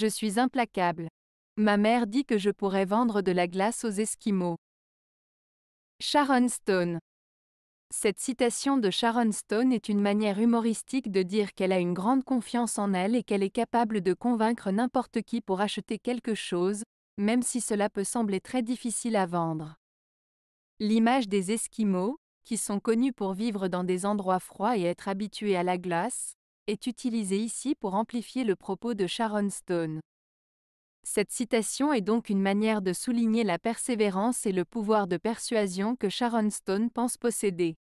Je suis implacable. Ma mère dit que je pourrais vendre de la glace aux Esquimaux. Sharon Stone. Cette citation de Sharon Stone est une manière humoristique de dire qu'elle a une grande confiance en elle et qu'elle est capable de convaincre n'importe qui pour acheter quelque chose, même si cela peut sembler très difficile à vendre. L'image des Esquimaux, qui sont connus pour vivre dans des endroits froids et être habitués à la glace, est utilisé ici pour amplifier le propos de Sharon Stone. Cette citation est donc une manière de souligner la persévérance et le pouvoir de persuasion que Sharon Stone pense posséder.